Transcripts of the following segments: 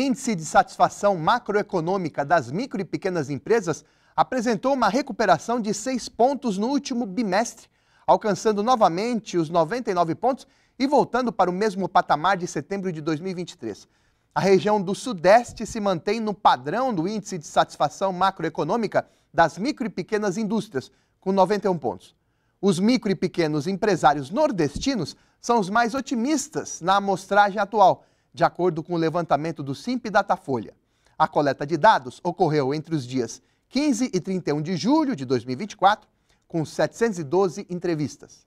Índice de Satisfação Macroeconômica das Micro e Pequenas Empresas apresentou uma recuperação de seis pontos no último bimestre, alcançando novamente os 99 pontos e voltando para o mesmo patamar de setembro de 2023. A região do Sudeste se mantém no padrão do Índice de Satisfação Macroeconômica das Micro e Pequenas Indústrias, com 91 pontos. Os micro e pequenos empresários nordestinos são os mais otimistas na amostragem atual de acordo com o levantamento do Simp Datafolha. A coleta de dados ocorreu entre os dias 15 e 31 de julho de 2024, com 712 entrevistas.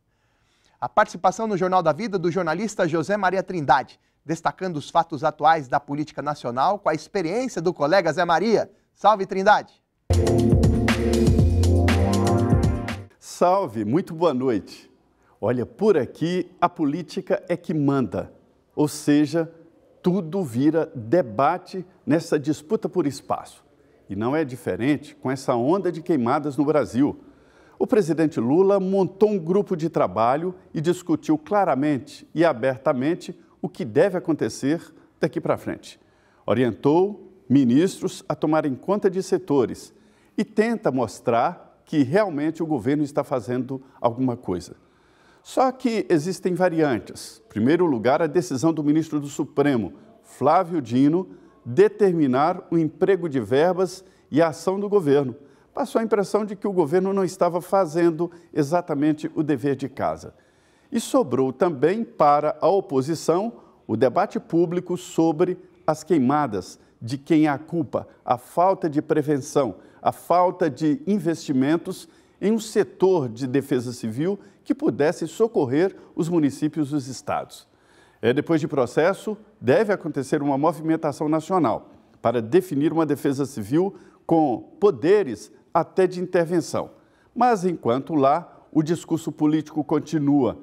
A participação no Jornal da Vida do jornalista José Maria Trindade, destacando os fatos atuais da política nacional com a experiência do colega Zé Maria. Salve Trindade! Salve, muito boa noite. Olha, por aqui a política é que manda, ou seja, tudo vira debate nessa disputa por espaço. E não é diferente com essa onda de queimadas no Brasil. O presidente Lula montou um grupo de trabalho e discutiu claramente e abertamente o que deve acontecer daqui para frente. Orientou ministros a tomarem conta de setores e tenta mostrar que realmente o governo está fazendo alguma coisa. Só que existem variantes. Em primeiro lugar, a decisão do ministro do Supremo, Flávio Dino, determinar o emprego de verbas e a ação do governo. Passou a impressão de que o governo não estava fazendo exatamente o dever de casa. E sobrou também para a oposição o debate público sobre as queimadas, de quem é a culpa, a falta de prevenção, a falta de investimentos em um setor de defesa civil que pudesse socorrer os municípios e os estados. É, depois de processo, deve acontecer uma movimentação nacional para definir uma defesa civil com poderes até de intervenção. Mas, enquanto lá, o discurso político continua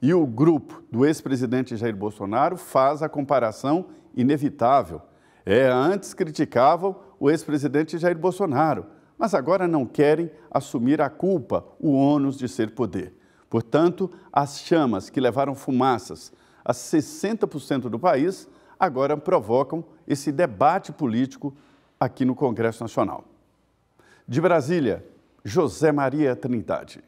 e o grupo do ex-presidente Jair Bolsonaro faz a comparação inevitável. É, antes criticavam o ex-presidente Jair Bolsonaro mas agora não querem assumir a culpa, o ônus de ser poder. Portanto, as chamas que levaram fumaças a 60% do país agora provocam esse debate político aqui no Congresso Nacional. De Brasília, José Maria Trindade.